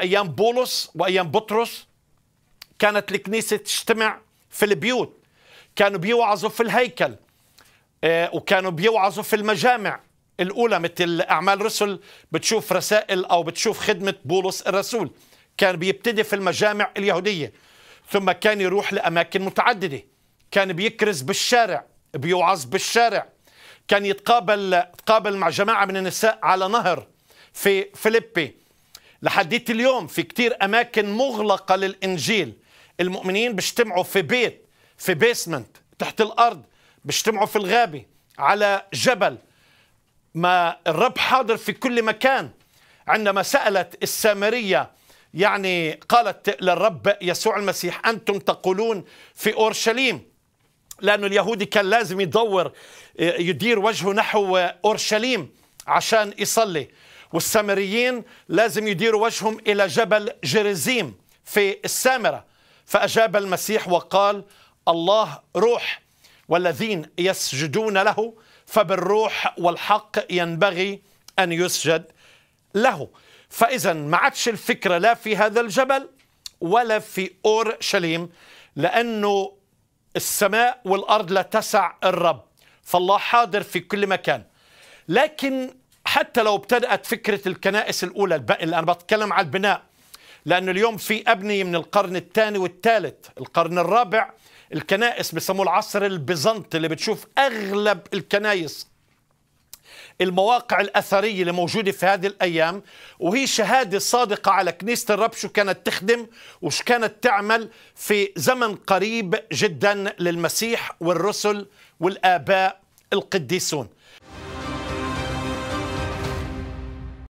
أيام بولس وأيام بطرس كانت الكنيسة تجتمع في البيوت كانوا بيوعظوا في الهيكل آه، وكانوا بيوعظوا في المجامع الأولى مثل أعمال رسل بتشوف رسائل أو بتشوف خدمة بولس الرسول كان بيبتدي في المجامع اليهودية ثم كان يروح لأماكن متعددة كان بيكرز بالشارع بيوعظ بالشارع كان يتقابل تقابل مع جماعة من النساء على نهر في فيليبي لحديت اليوم في كتير أماكن مغلقة للإنجيل المؤمنين بيجتمعوا في بيت في بيسمنت تحت الأرض بيجتمعوا في الغابة على جبل ما الرب حاضر في كل مكان عندما سألت السامرية يعني قالت للرب يسوع المسيح أنتم تقولون في أورشليم لأن اليهودي كان لازم يدور يدير وجهه نحو أورشليم عشان يصلي والسامريين لازم يديروا وجههم إلى جبل جرزيم في السامرة فأجاب المسيح وقال الله روح والذين يسجدون له فبالروح والحق ينبغي أن يسجد له فإذا ما عادش الفكرة لا في هذا الجبل ولا في أورشليم لأنه السماء والأرض لا تسع الرب فالله حاضر في كل مكان لكن حتى لو ابتدأت فكرة الكنائس الأولى اللي أنا بتكلم على البناء لانه اليوم في أبنية من القرن الثاني والثالث القرن الرابع الكنائس بيسموه العصر البيزنطي اللي بتشوف أغلب الكنائس المواقع الأثرية اللي موجودة في هذه الأيام وهي شهادة صادقة على كنيسة الرب شو كانت تخدم وش كانت تعمل في زمن قريب جدا للمسيح والرسل والآباء القديسون